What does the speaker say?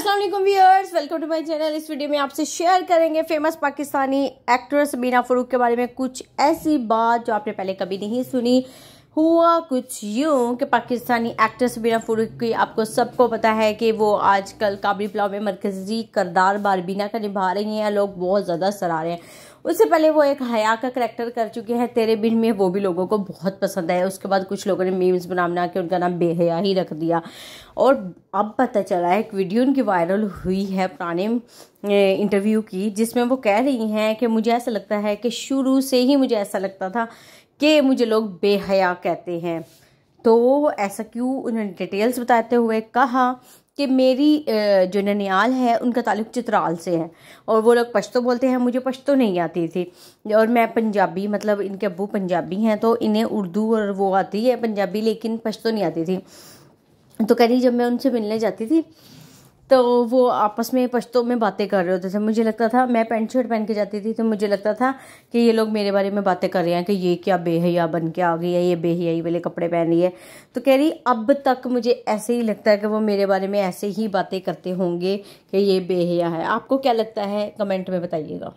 वालेकुम viewers welcome to my channel इस video में आपसे शेयर करेंगे फेमस पाकिस्तानी एक्ट्रेस मीना फ़रूक के बारे में कुछ ऐसी बात जो आपने पहले कभी नहीं सुनी हुआ कुछ यूं कि पाकिस्तानी एक्ट्रेस मीना फ़रूक की आपको सबको पता है कि वो आजकल काबिल पुलाव में मरकज़ी करदार बारबीना का निभा रही हैं लोग बहुत ज़्यादा सराह रहे हैं उससे पहले वो एक हया का करेक्टर कर चुके हैं तेरे बिन में वो भी लोगों को बहुत पसंद आया उसके बाद कुछ लोगों ने मीम्स बना बना के उनका नाम बेहया ही रख दिया और अब पता चला है एक वीडियो उनकी वायरल हुई है पुराने इंटरव्यू की जिसमें वो कह रही हैं कि मुझे ऐसा लगता है कि शुरू से ही मुझे ऐसा लगता था कि मुझे लोग बेहया कहते हैं तो ऐसा क्यों उन्होंने डिटेल्स बताते हुए कहा कि मेरी जो ननियाल है उनका ताल्लुक चित्राल से है और वो लोग पश्तो बोलते हैं मुझे पश्तो नहीं आती थी और मैं पंजाबी मतलब इनके अबू पंजाबी हैं तो इन्हें उर्दू और वो आती है पंजाबी लेकिन पश्तो नहीं आती थी तो कह रही जब मैं उनसे मिलने जाती थी तो वो आपस में पश्तो में बातें कर रहे होते थे मुझे लगता था मैं पेंट शर्ट पहन के जाती थी तो मुझे लगता था कि ये लोग मेरे बारे में बातें कर रहे हैं कि ये क्या बेहया बन के आ गई है ये बेहयाई वाले कपड़े पहन रही है तो कह रही अब तक मुझे ऐसे ही लगता है कि वो मेरे बारे में ऐसे ही बातें करते होंगे कि ये बेहया है आपको क्या लगता है कमेंट में बताइएगा